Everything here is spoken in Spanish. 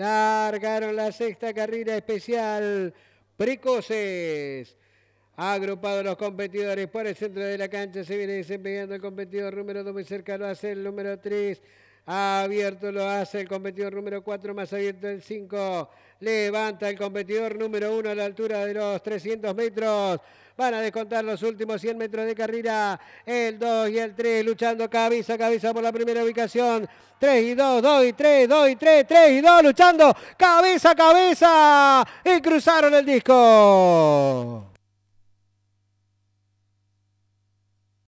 Largaron la sexta carrera especial. Precoces. Agrupados los competidores por el centro de la cancha. Se viene desempeñando el competidor número 2 muy cerca. Lo hace el número 3. Abierto lo hace el competidor número 4, más abierto el 5. Levanta el competidor número 1 a la altura de los 300 metros. Van a descontar los últimos 100 metros de carrera. El 2 y el 3 luchando cabeza a cabeza por la primera ubicación. 3 y 2, 2 y 3, 2 y 3, 3 y 2 luchando cabeza a cabeza. Y cruzaron el disco.